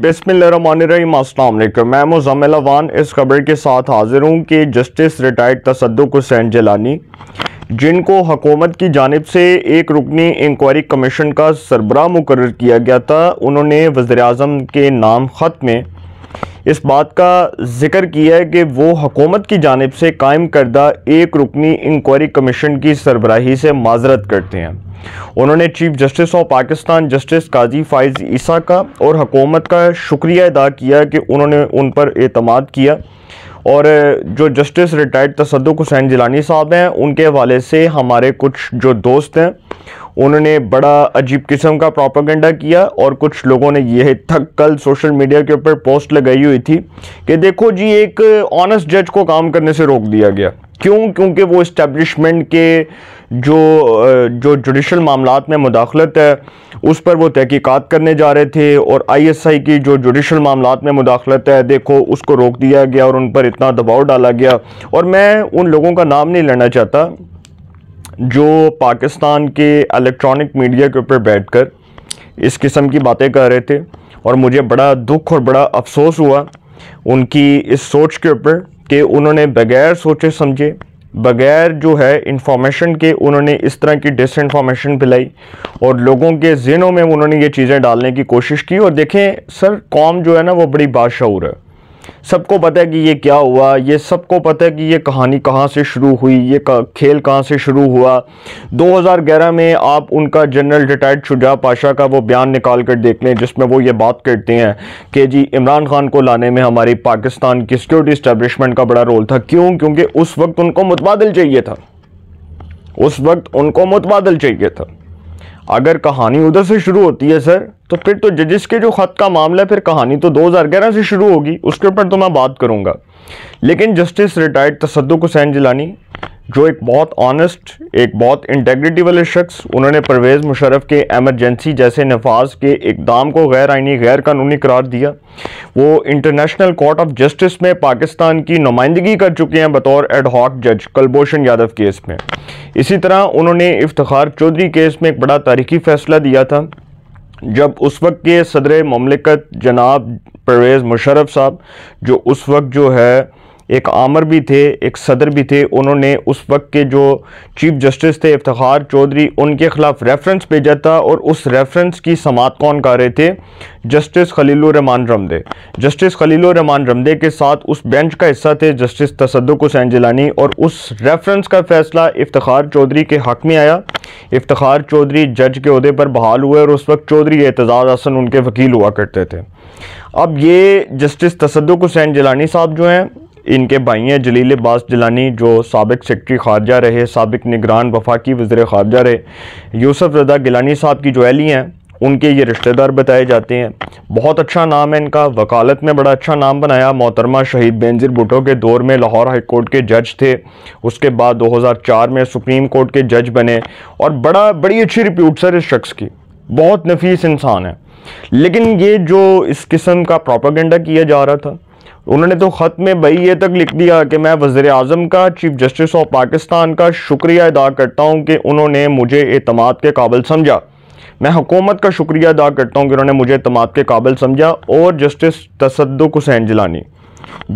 बिस्मिल्लाम मैं मुजम्मिल अवान इस खबर के साथ हाजिर हूँ कि जस्टिस रिटायर्ड तसदुक हुसैन जलानी जिनको हकूमत की जानब से एक रुकनी इंक्वायरी कमीशन का सरबराह मुकर किया गया था उन्होंने वज़र अजम के नाम ख़त में इस बात का जिक्र किया है कि वो हकूमत की जानब से कायम करदा एक रुकनी इंक्वायरी कमीशन की सरबराही से माजरत करते हैं उन्होंने chief justice of Pakistan justice Qazi Faez Isa का और हकूमत का शुक्रिया अदा किया कि उन्होंने उन पर अतमाद किया और जो जस्टिस रिटायर्ड तसदुक हुसैन जिलानी साहब हैं उनके हवाले से हमारे कुछ जो दोस्त हैं उन्होंने बड़ा अजीब किस्म का प्रोपागेंडा किया और कुछ लोगों ने यह थक कल सोशल मीडिया के ऊपर पोस्ट लगाई हुई थी कि देखो जी एक ऑनेस्ट जज को काम करने से रोक दिया गया क्यों क्योंकि वो इस्टेब्लिशमेंट के जो जो जुडिशल मामला में मुदाखलत है उस पर वो तहकीकात करने जा रहे थे और आईएसआई की जो जुडिशल मामला में मुदाखलत है देखो उसको रोक दिया गया और उन पर इतना दबाव डाला गया और मैं उन लोगों का नाम नहीं लेना चाहता जो पाकिस्तान के इलेक्ट्रॉनिक मीडिया के ऊपर बैठकर इस किस्म की बातें कर रहे थे और मुझे बड़ा दुख और बड़ा अफसोस हुआ उनकी इस सोच के ऊपर कि उन्होंने बगैर सोचे समझे बगैर जो है इंफॉर्मेशन के उन्होंने इस तरह की डिस इन्फॉर्मेशन फैलाई और लोगों के जहनों में उन्होंने ये चीज़ें डालने की कोशिश की और देखें सर कौम जो है ना वो बड़ी बादशाह है सबको पता है कि ये क्या हुआ ये सबको पता है कि ये कहानी कहाँ से शुरू हुई ये खेल कहाँ से शुरू हुआ 2011 में आप उनका जनरल रिटायर्ड शुजा पाशा का वो बयान निकाल कर देख लें जिसमें वो ये बात करते हैं कि जी इमरान खान को लाने में हमारी पाकिस्तान की सिक्योरिटी इस्टेबलिशमेंट का बड़ा रोल था क्यों क्योंकि उस वक्त उनको मुतबादल चाहिए था उस वक्त उनको मुतबादल चाहिए था अगर कहानी उधर से शुरू होती है सर तो फिर तो जजिस के जो ख़त का मामला है फिर कहानी तो 2011 से शुरू होगी उसके ऊपर तो मैं बात करूँगा लेकिन जस्टिस रिटायर्ड तसदुक हुसैन जिलानी जो एक बहुत ऑनेस्ट एक बहुत इंटेग्रिटी वाले शख्स उन्होंने परवेज़ मुशरफ के एमरजेंसी जैसे नफाज के इकदाम को गैर आइनी गैर कानूनी करार दिया वो इंटरनेशनल कोर्ट ऑफ जस्टिस में पाकिस्तान की नुमाइंदगी कर चुके हैं बतौर एडहॉक जज कलभूषण यादव केस में इसी तरह उन्होंने इफ्तार चौधरी केस में एक बड़ा तारीखी फैसला दिया था जब उस वक्त के सदर ममलिकत जनाब परवेज़ मुशरफ साहब जो उस वक्त जो है एक आमर भी थे एक सदर भी थे उन्होंने उस वक्त के जो चीफ जस्टिस थे इफ्तार चौधरी उनके ख़िलाफ़ रेफरेंस भेजा था और उस रेफरेंस की समात कौन कर रहे थे जस्टिस रहमान रमदे जस्टिस रहमान रमदे के साथ उस बेंच का हिस्सा थे जस्टिस तसदुक हुसैन जिलानी और उस रेफरेंस का फ़ैसला इफ्तार चौधरी के हक़ में आया इफ्तार चौधरी जज के अहदे पर बहाल हुए और उस वक्त चौधरी एतजाज़ हसन उनके वकील हुआ करते थे अब ये जस्टिस तसदुक हुसैन जिलानी साहब जो हैं इनके भाई हैं जलील अब्बास जलानी जो सबक सेक्रटरी खारजा रहे सबक निगरान वफाकी वज़र खारजा रहे यूसफ रदा गिलानी साहब की ज्वेली हैं उनके ये रिश्तेदार बताए जाते हैं बहुत अच्छा नाम है इनका वकालत में बड़ा अच्छा नाम बनाया मोहतरमा शहीद बेंजिर भुटो के दौर में लाहौर हाई कोर्ट के जज थे उसके बाद 2004 में सुप्रीम कोर्ट के जज बने और बड़ा बड़ी अच्छी रिप्यूट सर इस शख्स की बहुत नफीस इंसान है लेकिन ये जो इस किस्म का प्रोपागेंडा किया जा रहा था उन्होंने तो ख़त में भाई ये तक लिख दिया कि मैं वज़र अजम का चीफ जस्टिस ऑफ पाकिस्तान का शुक्रिया अदा करता हूँ कि उन्होंने मुझे अतमाद के काबिल समझा मैं हुकूमत का शुक्रिया अदा करता हूँ कि उन्होंने मुझे अतमाद के काबिल समझा और justice Tassaduq Hussain Jillani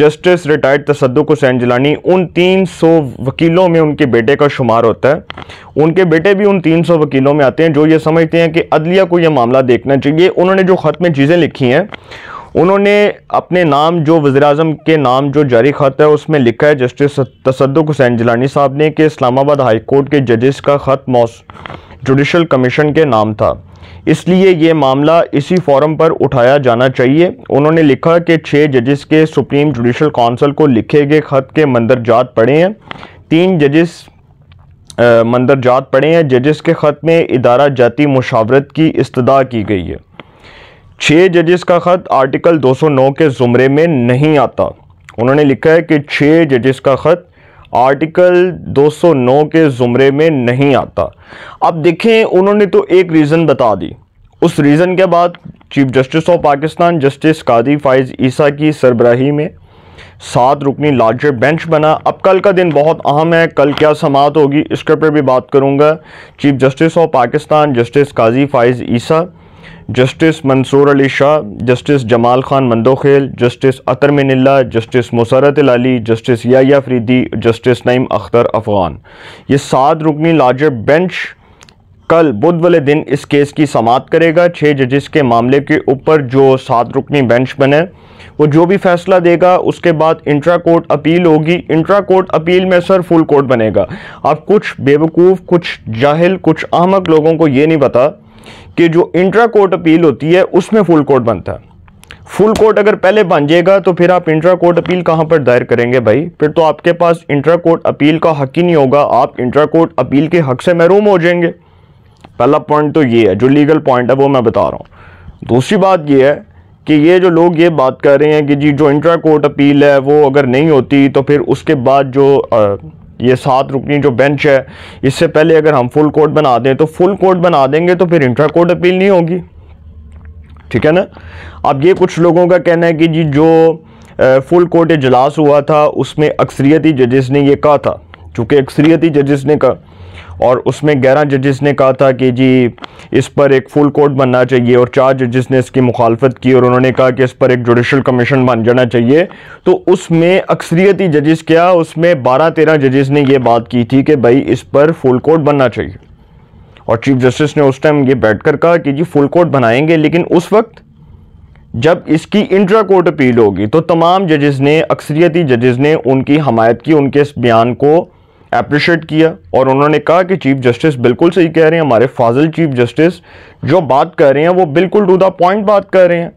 justice retired Tassaduq Hussain Jillani उन 300 वकीलों में उनके बेटे का शुमार होता है उनके बेटे भी उन 300 वकीलों में आते हैं जो ये समझते हैं कि अदलिया को यह मामला देखना चाहिए उन्होंने जो ख़त में चीज़ें लिखी हैं उन्होंने अपने नाम जो वज़ी अजम के नाम जो जारी खत है उसमें लिखा है जस्टिस तसदुक हुसैन जिलानी साहब ने कि इस्लामाबाद हाई कोर्ट के जजेस का ख़त मौस जुडिशल कमीशन के नाम था इसलिए ये मामला इसी फोरम पर उठाया जाना चाहिए उन्होंने लिखा कि छः जजेस के सुप्रीम जुडिशल काउंसिल को लिखे गए ख़त के मंदरजात पड़े हैं तीन जजेस मंदरजात पड़े हैं जजेस के ख़त में इदारा जाती मुशावरत की इस्तः की गई है छः जजेस का ख़त आर्टिकल 209 के ज़ुमरे में नहीं आता उन्होंने लिखा है कि छः जजेस का ख़त आर्टिकल 209 के ज़ुमरे में नहीं आता अब देखें उन्होंने तो एक रीज़न बता दी उस रीज़न के बाद chief justice of Pakistan justice Qazi Faez ईसा की सरबराही में सात रुकनी लार्जर बेंच बना अब कल का दिन बहुत अहम है कल क्या समात होगी इसके पर भी बात करूँगा chief justice of Pakistan justice Qazi Faez Isa justice Mansoor Ali Shah justice Jamal Khan Mandokhail justice Athar Minallah justice Musarrat Ali justice Yahya Afridi justice Naeem Akhtar Afghan ये सात रुकनी लार्जर बेंच कल बुध वाले दिन इस केस की समाप्त करेगा छः जजिस के मामले के ऊपर जो सात रुकनी बेंच बने वो जो भी फैसला देगा उसके बाद इंट्रा कोर्ट अपील होगी इंट्रा कोर्ट अपील में सर फुल कोर्ट बनेगा अब कुछ बेवकूफ़ कुछ जाहिल कुछ अहमक लोगों को ये नहीं पता कि जो इंट्रा कोर्ट अपील होती है उसमें फुल कोर्ट बनता है फुल कोर्ट अगर पहले बन जाएगा तो फिर आप इंट्रा कोर्ट अपील कहाँ पर दायर करेंगे भाई फिर तो आपके पास इंट्रा कोर्ट अपील का हक ही नहीं होगा आप इंट्रा कोर्ट अपील के हक से महरूम हो जाएंगे पहला पॉइंट तो ये है जो लीगल पॉइंट है वो मैं बता रहा हूँ दूसरी बात ये है कि ये जो लोग ये बात कर रहे हैं कि जी जो इंट्रा कोर्ट अपील है वो अगर नहीं होती तो फिर उसके बाद जो ये सात रुकनी जो बेंच है इससे पहले अगर हम फुल कोर्ट बना दें तो फुल कोर्ट बना देंगे तो फिर इंट्रा कोर्ट अपील नहीं होगी ठीक है ना अब ये कुछ लोगों का कहना है कि जी जो फुल कोर्ट इजलास हुआ था उसमें अक्सरियती जजेस ने ये कहा था चूँकि अक्सरियती जजेस ने कहा और उसमें ग्यारह जजेस ने कहा था कि जी इस पर एक फुल कोर्ट बनना चाहिए और चार जजेस ने इसकी मुखालफत की और उन्होंने कहा कि इस पर एक जुडिशल कमीशन बन जाना चाहिए तो उसमें अक्सरियती जजेस क्या उसमें बारह तेरह जजेस ने यह बात की थी कि भाई इस पर फुल कोर्ट बनना चाहिए और चीफ जस्टिस ने उस टाइम ये बैठ कर कहा कि जी फुल कोर्ट बनाएंगे लेकिन उस वक्त जब इसकी इंट्रा कोर्ट अपील होगी तो तमाम जजेस ने अक्सरियती जजेस ने उनकी हमायत की उनके इस बयान को अप्रिशिएट किया और उन्होंने कहा कि चीफ जस्टिस बिल्कुल सही कह रहे हैं हमारे फाजिल चीफ जस्टिस जो बात कर रहे हैं वो बिल्कुल टू द पॉइंट बात कर रहे हैं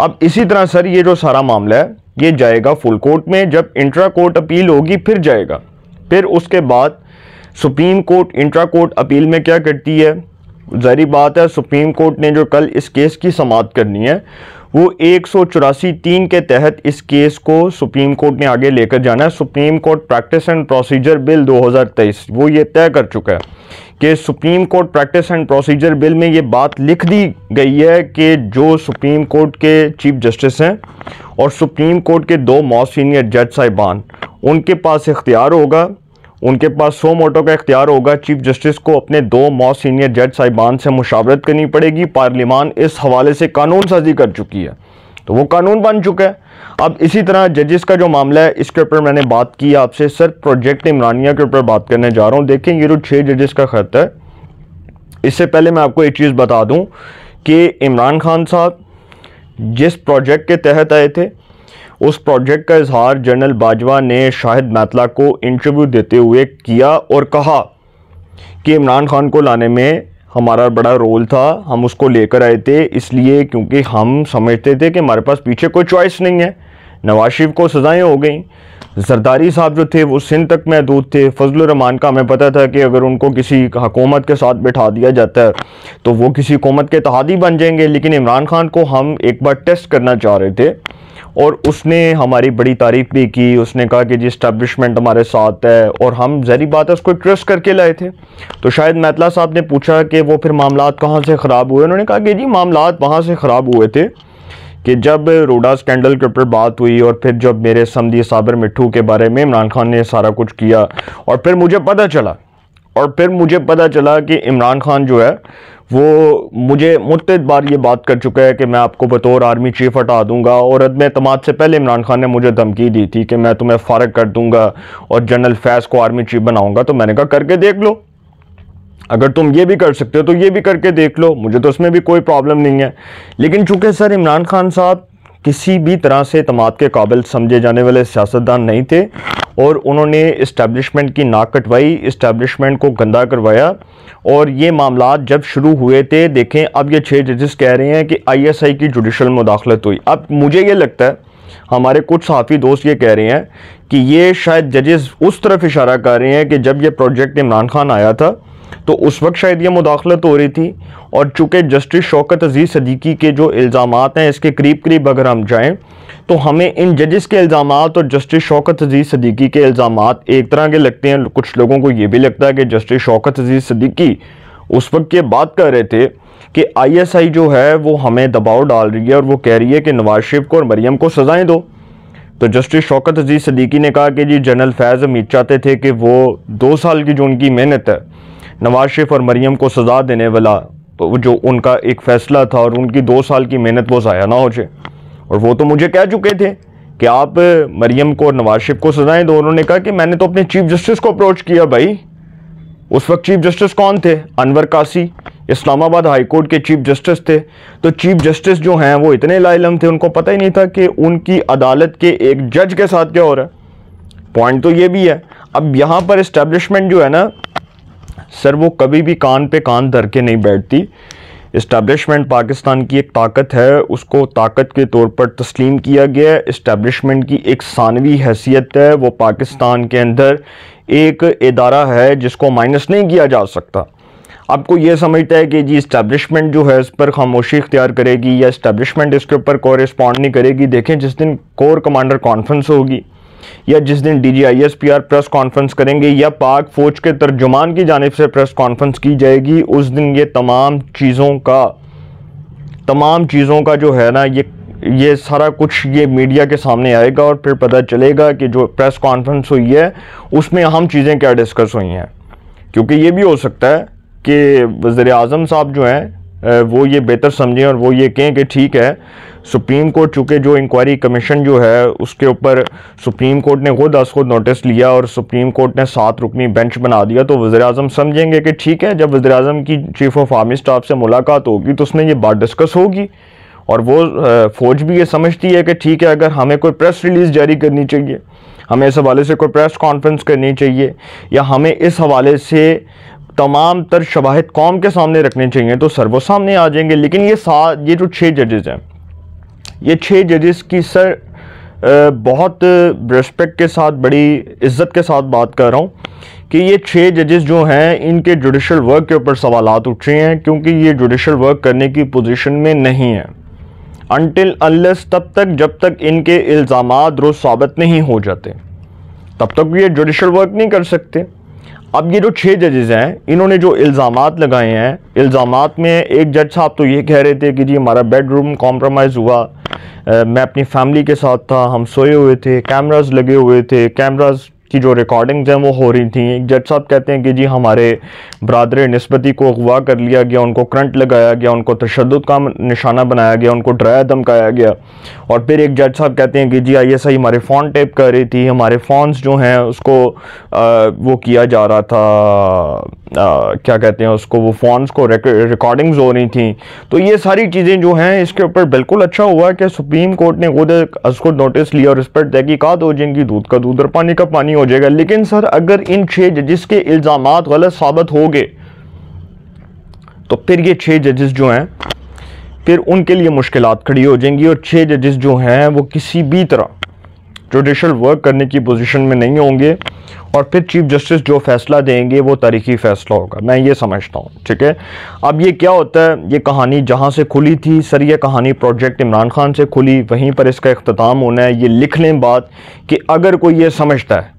अब इसी तरह सर ये जो सारा मामला है ये जाएगा फुल कोर्ट में जब इंट्रा कोर्ट अपील होगी फिर जाएगा फिर उसके बाद supreme court intra court appeal में क्या करती है जहरी बात है सुप्रीम कोर्ट ने जो कल इस केस की समाप्त करनी है वो एक सौ चौरासी तीन के तहत इस केस को सुप्रीम कोर्ट ने आगे लेकर जाना है supreme court practice and procedure bill 2023 वो ये तय कर चुका है कि supreme court practice and procedure bill में ये बात लिख दी गई है कि जो सुप्रीम कोर्ट के चीफ जस्टिस हैं और सुप्रीम कोर्ट के दो मॉ सीनियर जज साहिबान उनके पास इख्तियार होगा उनके पास सो मोटो का इख्तियार होगा चीफ जस्टिस को अपने दो मौ सीनियर जज साहिबान से मुशावरत करनी पड़ेगी पार्लिमान इस हवाले से कानून साजी कर चुकी है तो वो कानून बन चुका है अब इसी तरह जजेस का जो मामला है इसके ऊपर मैंने बात की आपसे सर प्रोजेक्ट इमरानिया के ऊपर बात करने जा रहा हूँ देखें ये जो छः जजेस का ख़त है इससे पहले मैं आपको एक चीज़ बता दूँ कि इमरान खान साहब जिस प्रोजेक्ट के तहत आए थे उस प्रोजेक्ट का इजहार जनरल बाजवा ने शाहिद मैतला को इंटरव्यू देते हुए किया और कहा कि इमरान खान को लाने में हमारा बड़ा रोल था हम उसको लेकर आए थे इसलिए क्योंकि हम समझते थे कि हमारे पास पीछे कोई चॉइस नहीं है नवाज शरीफ को सज़ाएँ हो गई जरदारी साहब जो थे वो सिंध तक महदूद थे फजल रहमान का हमें पता था कि अगर उनको किसी हकूमत के साथ बैठा दिया जाता है तो वो किसी हुकूमत के तहादी बन जाएंगे लेकिन इमरान खान को हम एक बार टेस्ट करना चाह रहे थे और उसने हमारी बड़ी तारीफ भी की उसने कहा कि जी इस्टबलिशमेंट हमारे साथ है और हम जहरी बात है उसको ट्रस्ट करके लाए थे तो शायद मैतला साहब ने पूछा कि वो फिर मामला कहाँ से ख़राब हुए उन्होंने कहा कि जी मामला वहाँ से ख़राब हुए थे कि जब रोडा स्कैंडल के ऊपर बात हुई और फिर जब मेरे समदी साबर मिठू के बारे में इमरान खान ने सारा कुछ किया और फिर मुझे पता चला और फिर मुझे पता चला कि इमरान खान जो है वो मुझे मुतद बार ये बात कर चुका है कि मैं आपको बतौर आर्मी चीफ हटा दूंगा और अदम अतमाद से पहले इमरान खान ने मुझे धमकी दी थी कि मैं तुम्हें फ़ारग कर दूंगा और जनरल फैज़ को आर्मी चीफ बनाऊंगा तो मैंने कहा करके देख लो अगर तुम ये भी कर सकते हो तो ये भी करके देख लो मुझे तो उसमें भी कोई प्रॉब्लम नहीं है लेकिन चूँकि सर इमरान खान साहब किसी भी तरह से अतमाद के काबिल समझे जाने वाले सियासतदान नहीं थे और उन्होंने इस्टबलिशमेंट की नाक कटवाई इस्टबलिशमेंट को गंदा करवाया और ये मामला जब शुरू हुए थे देखें अब ये छः जजेस कह रहे हैं कि आईएसआई की जुडिशल मुदाखलत हुई अब मुझे ये लगता है हमारे कुछ साफ़ी दोस्त ये कह रहे हैं कि ये शायद जजेस उस तरफ इशारा कर रहे हैं कि जब ये प्रोजेक्ट इमरान खान आया था तो उस वक्त शायद ये मुदाखलत हो रही थी और चूँकि जस्टिस शौकत अजीज़ सदीकी के जो इल्ज़ाम हैं इसके करीब करीब अगर हम जाएँ तो हमें इन जजेस के इल्ज़ाम और जस्टिस शौकत अजीज़ सदीकी के इल्ज़ाम एक तरह के लगते हैं कुछ लोगों को ये भी लगता है कि जस्टिस शौकत अजीज़ सदीकी उस वक्त ये बात कर रहे थे कि आईएसआई जो है वो हमें दबाव डाल रही है और वो कह रही है कि नवाज शरीफ को और मरीम को सज़ाएं दो तो जस्टिस शौकत अजीज़ सदीकी ने कहा कि जी जनरल फैज़ अमीर चाहते थे कि वो दो साल की जो उनकी मेहनत है नवाज शरीफ और मरीम को सज़ा देने वाला तो जो उनका एक फ़ैसला था और उनकी दो साल की मेहनत वो ज़ाया ना हो जाए और वो तो मुझे कह चुके थे कि आप मरियम को और नवाज शिफ को सजाएं तो उन्होंने कहा कि मैंने तो अपने चीफ जस्टिस को अप्रोच किया भाई उस वक्त चीफ जस्टिस कौन थे अनवर कासी इस्लामाबाद हाई कोर्ट के चीफ जस्टिस थे तो चीफ जस्टिस जो हैं वो इतने लाइलम थे उनको पता ही नहीं था कि उनकी अदालत के एक जज के साथ क्या हो रहा है पॉइंट तो ये भी है अब यहाँ पर इस्टेब्लिशमेंट जो है ना सर वो कभी भी कान पे कान धर के नहीं बैठती इस्टबलिशमेंट पाकिस्तान की एक ताकत है उसको ताकत के तौर पर तस्लीम किया गया है इस्टबलिशमेंट की एक सानवी हैसियत है वो पाकिस्तान के अंदर एक इदारा है जिसको माइनस नहीं किया जा सकता आपको ये समझता है कि जी इस्टबलिशमेंट जो है इस पर खामोशी इख्तियार करेगी या इस्टबलिशमेंट इसके ऊपर कोरिस्पॉन्ड नहीं करेगी देखें जिस दिन कोर कमांडर कॉन्फ्रेंस होगी या जिस दिन D G I S P R press conference करेंगे या पाक फ़ौज के तर्जुमान की जानब से प्रेस कॉन्फ्रेंस की जाएगी उस दिन ये तमाम चीज़ों का तमाम चीज़ों का जो है ना ये ये सारा कुछ ये मीडिया के सामने आएगा और फिर पता चलेगा कि जो प्रेस कॉन्फ्रेंस हुई है उसमें अहम चीज़ें क्या डिस्कस हुई हैं क्योंकि ये भी हो सकता है कि वज़र अजम साहब जो हैं वो ये बेहतर समझें और वो ये कहें कि ठीक है सुप्रीम कोर्ट चूँकि जो इंक्वायरी कमीशन जो है उसके ऊपर सुप्रीम कोर्ट ने खुद अस खुद नोटिस लिया और सुप्रीम कोर्ट ने सात रुकनी बेंच बना दिया तो वजे अजम समझेंगे कि ठीक है जब वजे अजम की चीफ़ ऑफ आर्मी स्टाफ से मुलाकात होगी तो उसमें ये बात डिस्कस होगी और वो फ़ौज भी ये समझती है कि ठीक है अगर हमें कोई प्रेस रिलीज़ जारी करनी चाहिए हमें इस हवाले से कोई प्रेस कॉन्फ्रेंस करनी चाहिए या हमें इस हवाले से तमाम तर शवाहद कौम के सामने रखने चाहिए तो सर वो सामने आ जाएंगे लेकिन ये सात ये जो छः जजेज हैं ये छः जजेस की सर बहुत रिस्पेक्ट के साथ बड़ी इज्जत के साथ बात कर रहा हूँ कि ये छः जजेस जो हैं इनके जुडिशल वर्क के ऊपर सवाल उठ रहे हैं क्योंकि ये जुडिशल वर्क करने की पोजीशन में नहीं है अनटिल अनलेस तब तक जब तक इनके इल्ज़ाम दुरुस्त साबित नहीं हो जाते तब तक ये जुडिशल वर्क नहीं कर सकते अब ये जो छः जजेज़ हैं इन्होंने जो इल्ज़ाम लगाए हैं इल्ज़ाम में एक जज साहब तो ये कह रहे थे कि जी हमारा बेडरूम कॉम्प्रोमाइज़ हुआ आ, मैं अपनी फैमिली के साथ था हम सोए हुए थे कैमराज लगे हुए थे कैमराज की जो रिकॉर्डिंग्स हैं वो हो रही थी जज साहब कहते हैं कि जी हमारे बरदर नस्बती को अगवा कर लिया गया उनको करंट लगाया गया उनको तशद का निशाना बनाया गया उनको डराया धमकाया गया और फिर एक जज साहब कहते हैं कि जी आई एस आई हमारे फ़ोन टेप कर रही थी हमारे फ़ोन्स जो हैं उसको आ, वो किया जा रहा था क्या कहते हैं उसको वो फ़ोन्स को रिकॉर्डिंग्स हो रही थी तो ये सारी चीज़ें जो हैं इसके ऊपर बिल्कुल अच्छा हुआ कि सुप्रीम कोर्ट ने खुद उसको नोटिस लिया और इस पर तहकीकत हो जिनकी दूध का दूध और पानी का पानी हो जाएगा लेकिन सर अगर इन छः जजिस के इल्ज़ाम गलत साबित हो गए तो फिर ये छः जजेस जो हैं फिर उनके लिए मुश्किल खड़ी हो जाएंगी और छः जजेस जो हैं वो किसी भी तरह जुडिशल वर्क करने की पोजीशन में नहीं होंगे और फिर चीफ जस्टिस जो फैसला देंगे वो तारीखी फैसला होगा मैं ये समझता हूँ ठीक है अब ये क्या होता है ये कहानी जहाँ से खुली थी सर ये कहानी प्रोजेक्ट इमरान खान से खुली वहीं पर इसका अख्ताम होना है ये लिख लें बात कि अगर कोई ये समझता है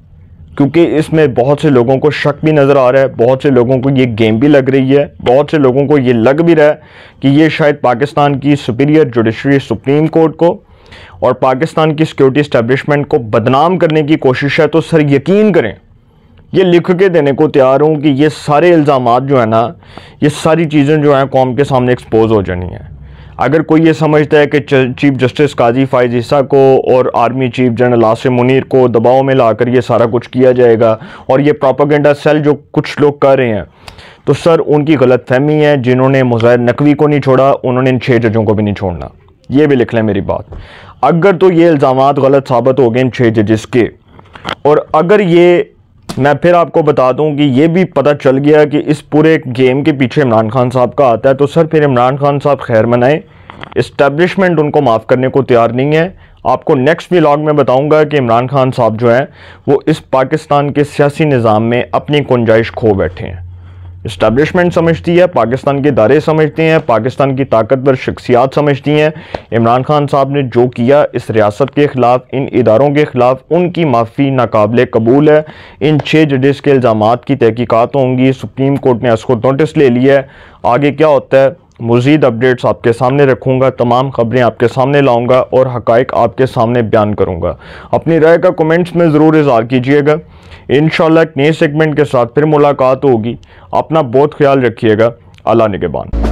क्योंकि इसमें बहुत से लोगों को शक भी नज़र आ रहा है बहुत से लोगों को ये गेम भी लग रही है बहुत से लोगों को ये लग भी रहा है कि ये शायद पाकिस्तान की सुपीरियर जुडिशरी सुप्रीम कोर्ट को और पाकिस्तान की सिक्योरिटी इस्टेब्लिशमेंट को बदनाम करने की कोशिश है तो सर यकीन करें ये लिख के देने को तैयार हूँ कि ये सारे इल्ज़ाम जो है ना ये सारी चीज़ें जो हैं कौम के सामने एक्सपोज हो जानी हैं अगर कोई ये समझता है कि चीफ जस्टिस काजी फाइज को और army chief general Asim Munir को दबाव में लाकर ये सारा कुछ किया जाएगा और ये प्रोपागेंडा सेल जो कुछ लोग कर रहे हैं तो सर उनकी गलतफहमी है जिन्होंने मुजाहिर नकवी को नहीं छोड़ा उन्होंने इन छः जजों को भी नहीं छोड़ना ये भी लिख लें मेरी बात अगर तो ये इल्ज़ाम गलत साबित हो गए इन छः जजेस के और अगर ये मैं फिर आपको बता दूं कि ये भी पता चल गया कि इस पूरे गेम के पीछे इमरान खान साहब का आता है तो सर फिर इमरान खान साहब खैर मनाएं इस्टेब्लिशमेंट उनको माफ़ करने को तैयार नहीं है आपको नेक्स्ट व्लॉग में बताऊंगा कि इमरान खान साहब जो हैं वो इस पाकिस्तान के सियासी निज़ाम में अपनी गुंजाइश खो बैठे हैं इस्टबलिशमेंट समझती है पाकिस्तान के इदारे समझते हैं पाकिस्तान की ताकतवर शख्सियात समझती हैं इमरान खान साहब ने जो किया इस रियासत के ख़िलाफ़ इन इदारों के ख़िलाफ़ उनकी माफ़ी नाकबले कबूल है इन छः जजेस के इल्ज़ाम की तहकीकत होंगी सुप्रीम कोर्ट ने इसको नोटिस ले लिया है आगे क्या होता है मज़ीद अपडेट्स आपके सामने रखूँगा तमाम ख़बरें आपके सामने लाऊँगा और हक़ आपके सामने बयान करूँगा अपनी राय का कमेंट्स में ज़रूर इजहार कीजिएगा इन एक नए सेगमेंट के साथ फिर मुलाकात होगी अपना बहुत ख्याल रखिएगा अल्लाह निगेबान